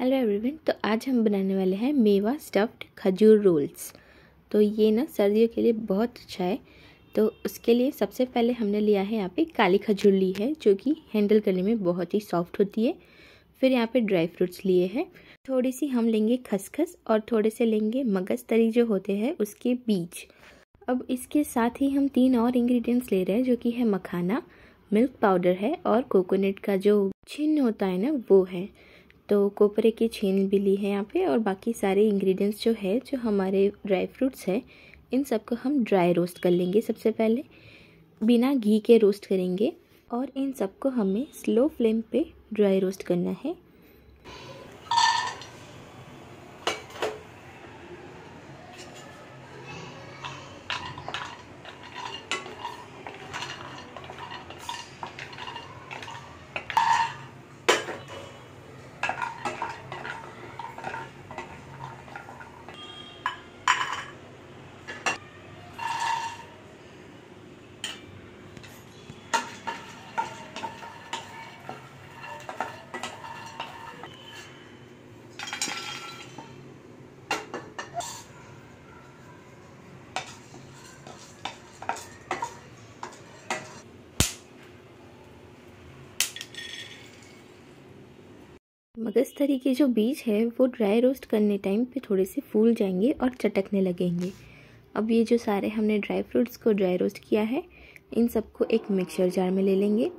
hello everyone तो आज हम बनाने वाले हैं मेवा स्टफ्ड खजूर रोल्स तो ये ना सर्दियों के लिए बहुत अच्छा है तो उसके लिए सबसे पहले हमने लिया है यहाँ पे काली खजूर ली है जो कि हैंडल करने में बहुत ही सॉफ्ट होती है फिर यहाँ पे ड्राई फ्रूट्स लिए हैं थोड़ी सी हम लेंगे खसखस और थोड़े से लेंगे मगज तरी जो होते हैं उसके बीज अब इसके साथ ही हम तीन और इंग्रेडिएंट्स ले रहे हैं जो कि है मखाना मिल्क पाउडर है और कोकोनट का जो छिन्न होता है ना वो है तो कोपरे की छीन भी ली है यहाँ पे और बाकी सारे इंग्रेडिएंट्स जो है जो हमारे ड्राई फ्रूट्स है इन सबको हम ड्राई रोस्ट कर लेंगे सबसे पहले बिना घी के रोस्ट करेंगे और इन सबको हमें स्लो फ्लेम पे ड्राई रोस्ट करना है मगजतरी के जो बीज है वो ड्राई रोस्ट करने टाइम पे थोड़े से फूल जाएंगे और चटकने लगेंगे अब ये जो सारे हमने ड्राई फ्रूट्स को ड्राई रोस्ट किया है इन सबको एक मिक्सचर जार में ले लेंगे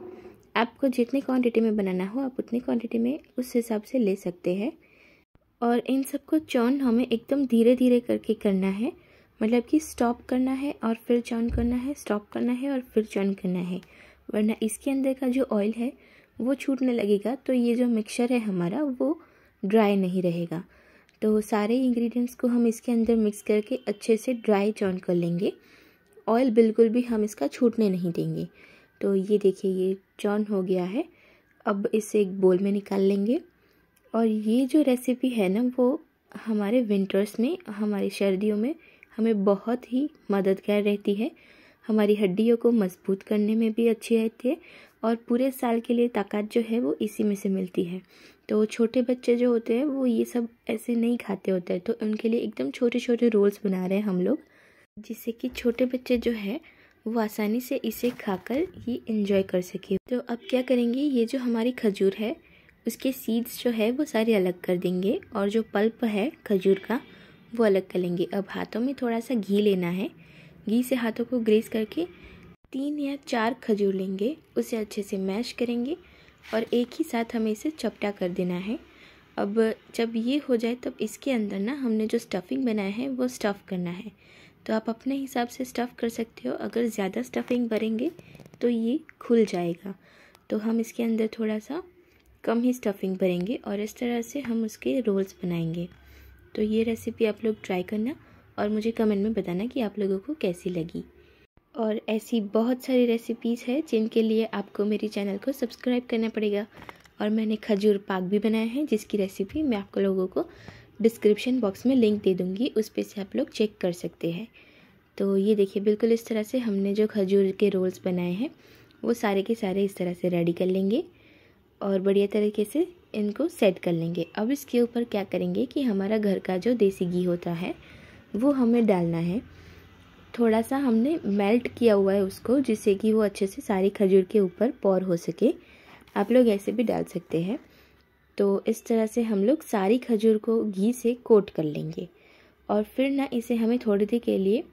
आपको जितनी क्वांटिटी में बनाना हो आप उतनी क्वांटिटी में उस हिसाब से ले सकते हैं और इन सबको चौन हमें एकदम धीरे धीरे करके करना है मतलब कि स्टॉप करना है और फिर चौन करना है स्टॉप करना है और फिर चौन करना है वरना इसके अंदर का जो ऑयल है वो छूटने लगेगा तो ये जो मिक्सचर है हमारा वो ड्राई नहीं रहेगा तो सारे इंग्रेडिएंट्स को हम इसके अंदर मिक्स करके अच्छे से ड्राई चॉन कर लेंगे ऑयल बिल्कुल भी हम इसका छूटने नहीं देंगे तो ये देखिए ये चॉन हो गया है अब इसे एक बोल में निकाल लेंगे और ये जो रेसिपी है ना वो हमारे विंटर्स में हमारी सर्दियों में हमें बहुत ही मददगार रहती है हमारी हड्डियों को मजबूत करने में भी अच्छी रहती है और पूरे साल के लिए ताकत जो है वो इसी में से मिलती है तो छोटे बच्चे जो होते हैं वो ये सब ऐसे नहीं खाते होते हैं तो उनके लिए एकदम छोटे छोटे रोल्स बना रहे हैं हम लोग जिससे कि छोटे बच्चे जो है वो आसानी से इसे खाकर ये इंजॉय कर सके तो अब क्या करेंगे ये जो हमारी खजूर है उसके सीड्स जो है वो सारे अलग कर देंगे और जो पल्प है खजूर का वो अलग कर लेंगे अब हाथों में थोड़ा सा घी लेना है घी से हाथों को ग्रेस करके तीन या चार खजूर लेंगे उसे अच्छे से मैश करेंगे और एक ही साथ हमें इसे चपटा कर देना है अब जब ये हो जाए तब इसके अंदर ना हमने जो स्टफ़िंग बनाया है वो स्टफ़ करना है तो आप अपने हिसाब से स्टफ़ कर सकते हो अगर ज़्यादा स्टफ़िंग भरेंगे तो ये खुल जाएगा तो हम इसके अंदर थोड़ा सा कम ही स्टफ़िंग भरेंगे और इस तरह से हम उसके रोल्स बनाएंगे तो ये रेसिपी आप लोग ट्राई करना और मुझे कमेंट में बताना कि आप लोगों को कैसी लगी और ऐसी बहुत सारी रेसिपीज़ है जिनके लिए आपको मेरे चैनल को सब्सक्राइब करना पड़ेगा और मैंने खजूर पाक भी बनाया है जिसकी रेसिपी मैं आपको लोगों को डिस्क्रिप्शन बॉक्स में लिंक दे दूँगी उस पर से आप लोग चेक कर सकते हैं तो ये देखिए बिल्कुल इस तरह से हमने जो खजूर के रोल्स बनाए हैं वो सारे के सारे इस तरह से रेडी कर लेंगे और बढ़िया तरीके से इनको सेट कर लेंगे अब इसके ऊपर क्या करेंगे कि हमारा घर का जो देसी घी होता है वो हमें डालना है थोड़ा सा हमने मेल्ट किया हुआ है उसको जिससे कि वो अच्छे से सारी खजूर के ऊपर पौर हो सके आप लोग ऐसे भी डाल सकते हैं तो इस तरह से हम लोग सारी खजूर को घी से कोट कर लेंगे और फिर ना इसे हमें थोड़ी देर के लिए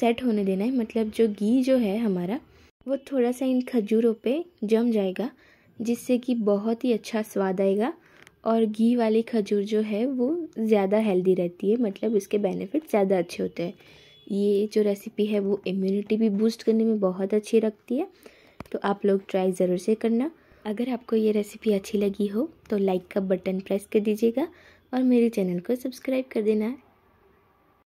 सेट होने देना है मतलब जो घी जो है हमारा वो थोड़ा सा इन खजूरों पे जम जाएगा जिससे कि बहुत ही अच्छा स्वाद आएगा और घी वाली खजूर जो है वो ज़्यादा हेल्दी रहती है मतलब उसके बेनिफिट ज़्यादा अच्छे होते हैं ये जो रेसिपी है वो इम्यूनिटी भी बूस्ट करने में बहुत अच्छी रखती है तो आप लोग ट्राई ज़रूर से करना अगर आपको ये रेसिपी अच्छी लगी हो तो लाइक का बटन प्रेस कर दीजिएगा और मेरे चैनल को सब्सक्राइब कर देना